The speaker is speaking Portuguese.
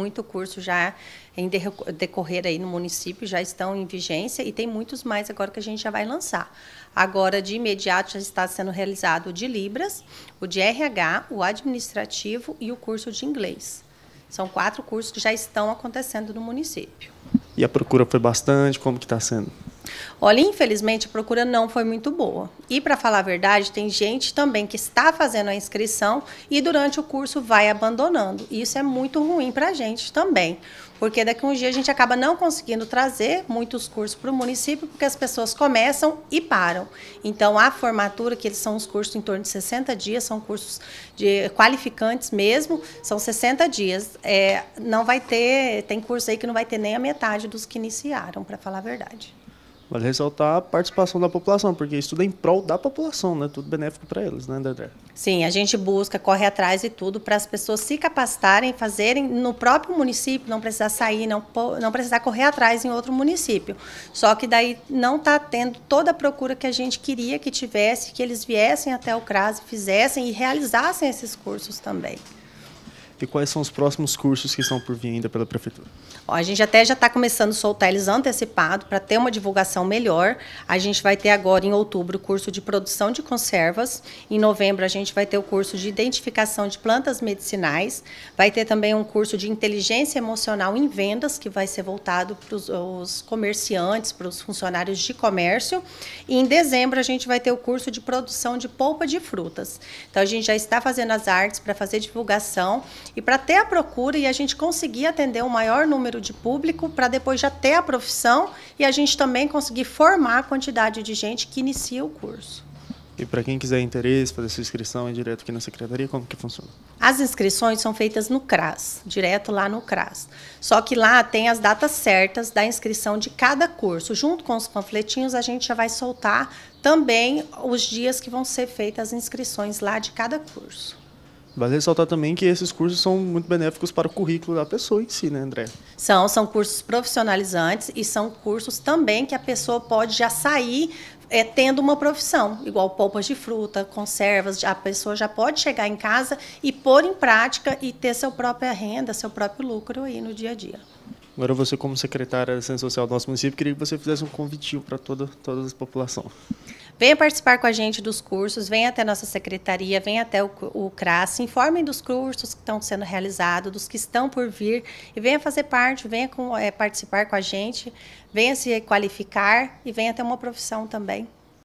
Muito curso já em decorrer aí no município, já estão em vigência e tem muitos mais agora que a gente já vai lançar. Agora, de imediato, já está sendo realizado o de Libras, o de RH, o administrativo e o curso de inglês. São quatro cursos que já estão acontecendo no município. E a procura foi bastante? Como que está sendo? Olha, infelizmente a procura não foi muito boa. E para falar a verdade, tem gente também que está fazendo a inscrição e durante o curso vai abandonando. isso é muito ruim para a gente também, porque daqui a um dia a gente acaba não conseguindo trazer muitos cursos para o município, porque as pessoas começam e param. Então a formatura, que eles são os cursos em torno de 60 dias, são cursos de qualificantes mesmo, são 60 dias. É, não vai ter, tem curso aí que não vai ter nem a metade dos que iniciaram, para falar a verdade. Vale ressaltar a participação da população, porque isso tudo é em prol da população, né? Tudo benéfico para eles, né, Dedé? Sim, a gente busca, corre atrás e tudo para as pessoas se capacitarem, fazerem no próprio município, não precisar sair, não, não precisar correr atrás em outro município. Só que daí não está tendo toda a procura que a gente queria que tivesse, que eles viessem até o CRAS, fizessem e realizassem esses cursos também e quais são os próximos cursos que estão por vir ainda pela prefeitura? Ó, a gente até já está começando a soltar eles antecipado para ter uma divulgação melhor. A gente vai ter agora em outubro o curso de produção de conservas. Em novembro a gente vai ter o curso de identificação de plantas medicinais. Vai ter também um curso de inteligência emocional em vendas que vai ser voltado para os comerciantes, para os funcionários de comércio. E em dezembro a gente vai ter o curso de produção de polpa de frutas. Então a gente já está fazendo as artes para fazer divulgação e para ter a procura e a gente conseguir atender um maior número de público, para depois já ter a profissão e a gente também conseguir formar a quantidade de gente que inicia o curso. E para quem quiser interesse, fazer sua inscrição é direto aqui na secretaria, como que funciona? As inscrições são feitas no CRAS, direto lá no CRAS. Só que lá tem as datas certas da inscrição de cada curso. Junto com os panfletinhos, a gente já vai soltar também os dias que vão ser feitas as inscrições lá de cada curso. Vale ressaltar também que esses cursos são muito benéficos para o currículo da pessoa em si, né, André? São, são cursos profissionalizantes e são cursos também que a pessoa pode já sair é, tendo uma profissão, igual polpas de fruta, conservas, a pessoa já pode chegar em casa e pôr em prática e ter sua própria renda, seu próprio lucro aí no dia a dia. Agora você, como secretária da Ciência Social do nosso município, queria que você fizesse um convite para toda, toda a população. Venha participar com a gente dos cursos, venha até nossa secretaria, venha até o, o CRAS, se informem dos cursos que estão sendo realizados, dos que estão por vir, e venha fazer parte, venha com, é, participar com a gente, venha se qualificar e venha ter uma profissão também.